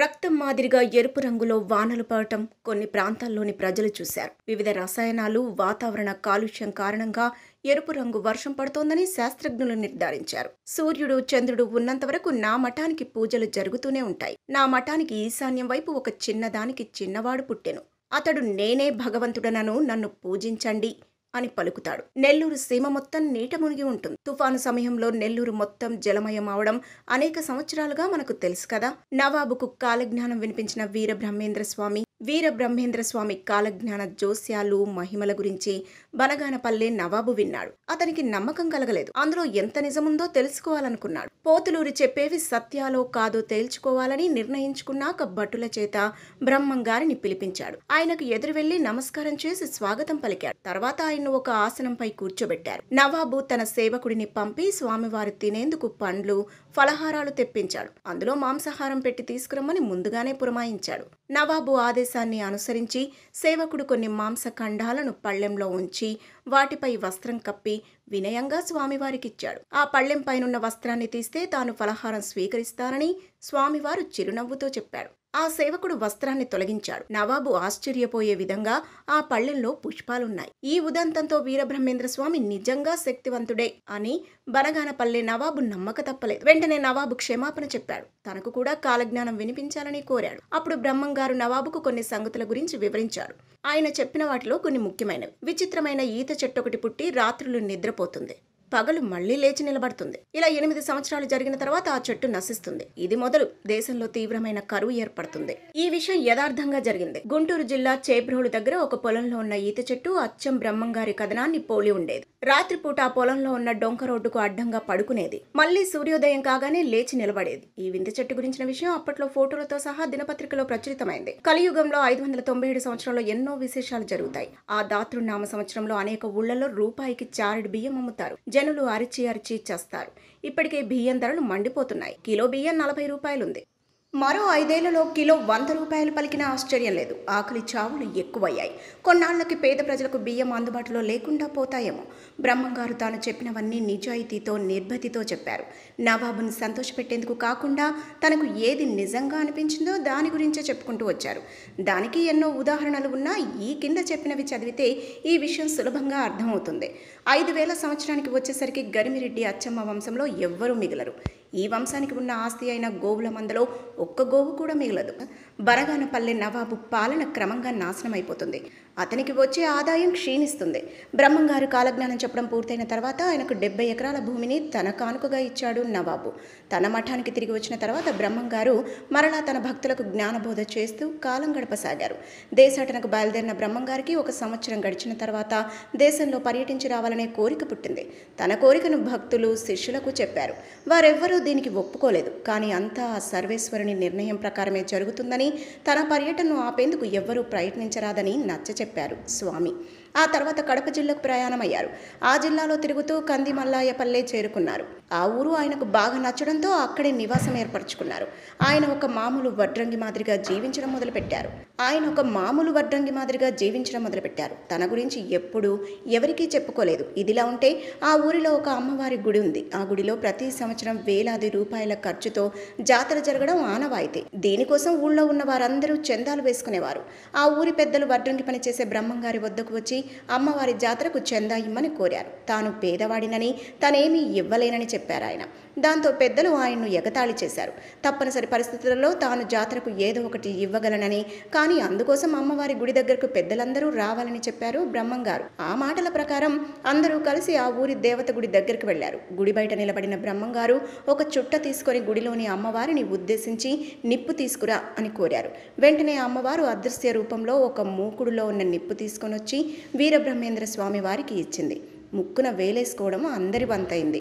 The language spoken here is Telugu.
రక్తం మాదిరిగా ఎరుపు రంగులో వానలు పడటం కొన్ని ప్రాంతాల్లోని ప్రజలు చూశారు వివిధ రసాయనాలు వాతావరణ కాలుష్యం కారణంగా ఎరుపు రంగు వర్షం పడుతోందని శాస్త్రజ్ఞులు నిర్ధారించారు సూర్యుడు చంద్రుడు ఉన్నంత వరకు నా మఠానికి పూజలు జరుగుతూనే ఉంటాయి నా మఠానికి ఈశాన్యం వైపు ఒక చిన్నదానికి చిన్నవాడు పుట్టెను అతడు నేనే భగవంతుడనను నన్ను పూజించండి అని పలుకుతాడు నెల్లూరు సీమ మొత్తం నీట మునిగి ఉంటుంది తుఫాను సమయంలో నెల్లూరు మొత్తం జలమయం అవడం అనేక సంవత్సరాలుగా మనకు తెలుసు కదా నవాబుకు కాలజ్ఞానం వినిపించిన వీర బ్రహ్మేంద్ర స్వామి వీరబ్రహ్మేంద్ర స్వామి కాలజ్ఞాన జోస్యాలు మహిమల గురించి బలగానపల్లె నవాబు విన్నాడు అతనికి నమ్మకం కలగలేదు అందులో ఎంత నిజముందో తెలుసుకోవాలనుకున్నాడు పోతులూరి చెప్పేవి సత్యాలో కాదో తేల్చుకోవాలని నిర్ణయించుకున్నాక భటుల చేత బ్రహ్మంగారిని పిలిపించాడు ఆయనకు ఎదురు వెళ్లి నమస్కారం చేసి స్వాగతం పలికాడు తర్వాత ఆయన్ను ఒక ఆసనంపై కూర్చోబెట్టారు నవాబు తన సేవకుడిని పంపి స్వామివారు తినేందుకు పండ్లు ఫలహారాలు తెప్పించాడు అందులో మాంసాహారం పెట్టి తీసుకురమ్మని ముందుగానే పురమాయించాడు నవాబు ఆదేశాన్ని అనుసరించి సేవకుడు కొన్ని మాంసఖండాలను పళ్ళెంలో ఉంచి వాటిపై వస్త్రం కప్పి వినయంగా స్వామివారికిచ్చాడు ఆ పళ్ళెంపైనున్న వస్త్రాన్ని తీస్తే తాను ఫలహారం స్వీకరిస్తానని స్వామివారు చిరునవ్వుతో చెప్పాడు ఆ సేవకుడు వస్త్రాన్ని తొలగించాడు నవాబు ఆశ్చర్యపోయే విధంగా ఆ పళ్ళెంలో పుష్పాలున్నాయి ఈ ఉదంతంతో వీరబ్రహ్మేంద్ర స్వామి నిజంగా శక్తివంతుడే అని బనగానపల్లె నవాబు నమ్మక తప్పలేదు వెంటనే నవాబు క్షమాపణ చెప్పాడు తనకు కూడా కాలజ్ఞానం వినిపించాలని కోరాడు అప్పుడు బ్రహ్మంగారు నవాబుకు కొన్ని సంగతుల గురించి వివరించాడు ఆయన చెప్పిన వాటిలో కొన్ని ముఖ్యమైనవి విచిత్రమైన ఈత చెట్టు ఒకటి పుట్టి రాత్రులు నిద్రపోతుంది పగలు మళ్లీ లేచి నిలబడుతుంది ఇలా ఎనిమిది సంవత్సరాలు జరిగిన తర్వాత ఆ చెట్టు నశిస్తుంది ఇది మొదలు దేశంలో తీవ్రమైన కరువు ఏర్పడుతుంది ఈ విషయం యథార్థంగా జరిగింది గుంటూరు జిల్లా చేబ్రోలు దగ్గర ఒక పొలంలో ఉన్న ఈత చెట్టు అచ్చం బ్రహ్మంగారి కథనాన్ని పోలి ఉండేది రాత్రిపూట ఆ పొలంలో ఉన్న డొంక రోడ్డుకు అడ్డంగా పడుకునేది మళ్ళీ సూర్యోదయం కాగానే లేచి నిలబడేది ఈ వింత చెట్టు గురించిన విషయం అప్పట్లో ఫోటోలతో సహా దినపత్రికలో ప్రచురితమైంది కలియుగంలో ఐదు వందల తొంభై ఏడు సంవత్సరంలో ఎన్నో విశేషాలు జరుగుతాయి ఆ దాతృనామ సంవత్సరంలో అనేక ఊళ్లలో రూపాయికి చారుడు బియ్యం అమ్ముతారు జనులు అరిచి అరిచి చేస్తారు ఇప్పటికే బియ్యం ధరలు మండిపోతున్నాయి కిలో బియ్యం నలభై రూపాయలుంది మరో ఐదేళ్లలో కిలో వంద రూపాయలు పలికిన ఆశ్చర్యం లేదు ఆకలి చావులు ఎక్కువయ్యాయి కొన్నాళ్లకి పేద ప్రజలకు బియ్యం అందుబాటులో లేకుండా పోతాయేమో బ్రహ్మంగారు తాను చెప్పినవన్నీ నిజాయితీతో నిర్భతితో చెప్పారు నవాబును సంతోషపెట్టేందుకు కాకుండా తనకు ఏది నిజంగా అనిపించిందో దాని గురించే చెప్పుకుంటూ వచ్చారు దానికి ఎన్నో ఉదాహరణలు ఉన్నా ఈ కింద చెప్పినవి చదివితే ఈ విషయం సులభంగా అర్థమవుతుంది ఐదు వేల సంవత్సరానికి వచ్చేసరికి గరిమిరెడ్డి అచ్చమ్మ వంశంలో ఎవ్వరూ మిగలరు ఈ వంశానికి ఉన్న ఆస్తి అయిన గోవుల మందలో ఒక్క గోవు కూడా మిగలదు బరగానపల్లె నవాబు పాలన క్రమంగా నాశనం అయిపోతుంది అతనికి వచ్చే ఆదాయం క్షీణిస్తుంది బ్రహ్మంగారు కాలజ్ఞానం చెప్పడం పూర్తయిన తర్వాత ఆయనకు డెబ్బై ఎకరాల భూమిని తన కానుకగా ఇచ్చాడు నవాబు తన మఠానికి తిరిగి వచ్చిన తర్వాత బ్రహ్మంగారు మరలా తన భక్తులకు జ్ఞానబోధ చేస్తూ కాలం గడపసాగారు దేశాటనకు బయలుదేరిన బ్రహ్మంగారికి ఒక సంవత్సరం గడిచిన తర్వాత దేశంలో పర్యటించి రావాలనే కోరిక పుట్టింది తన కోరికను భక్తులు శిష్యులకు చెప్పారు వారెవ్వరూ దీనికి ఒప్పుకోలేదు కానీ అంతా సర్వేశ్వరుని నిర్ణయం ప్రకారమే జరుగుతుందని తన పర్యటనను ఆపేందుకు ఎవ్వరూ ప్రయత్నించరాదని నచ్చచెప్పారు స్వామి ఆ తర్వాత కడప జిల్లాకు ప్రయాణమయ్యారు ఆ జిల్లాలో తిరుగుతూ కంది మల్లాయపల్లె చేరుకున్నారు ఆ ఊరు ఆయనకు బాగా నచ్చడంతో అక్కడే నివాసం ఏర్పరచుకున్నారు ఆయన ఒక మామూలు వడ్రంగి మాదిరిగా జీవించడం మొదలుపెట్టారు ఆయన ఒక మామూలు వడ్రంగి మాదిరిగా జీవించడం మొదలుపెట్టారు తన గురించి ఎప్పుడూ ఎవరికీ చెప్పుకోలేదు ఇదిలా ఉంటే ఆ ఊరిలో ఒక అమ్మవారి గుడి ఉంది ఆ గుడిలో ప్రతి సంవత్సరం వేలాది రూపాయల ఖర్చుతో జాతర జరగడం ఆనవాయితీ దీనికోసం ఊళ్ళో ఉన్న వారందరూ చందాలు వేసుకునేవారు ఆ ఊరి పెద్దలు వడ్రంగి పనిచేసే బ్రహ్మంగారి వద్దకు వచ్చి అమ్మవారి జాతరకు చందా ఇమ్మని కోరారు తాను పేదవాడినని తనేమీ ఇవ్వలేనని చెప్పారు ఆయన దాంతో పెద్దలు ఆయన్ను ఎగతాళి చేశారు తప్పనిసరి పరిస్థితులలో తాను జాతరకు ఏదో ఒకటి ఇవ్వగలనని కానీ అందుకోసం అమ్మవారి గుడి దగ్గరకు పెద్దలందరూ రావాలని చెప్పారు బ్రహ్మంగారు ఆ మాటల ప్రకారం అందరూ కలిసి ఆ ఊరి దేవత గుడి దగ్గరికి వెళ్లారు గుడి బయట నిలబడిన బ్రహ్మంగారు ఒక చుట్ట తీసుకొని గుడిలోని అమ్మవారిని ఉద్దేశించి నిప్పు తీసుకురా అని కోరారు వెంటనే అమ్మవారు అదృశ్య రూపంలో ఒక మూకుడులో ఉన్న నిప్పు తీసుకొని వచ్చి వీరబ్రహ్మేంద్ర స్వామి వారికి ఇచ్చింది ముక్కున వేలేసుకోవడం అందరి వంతైంది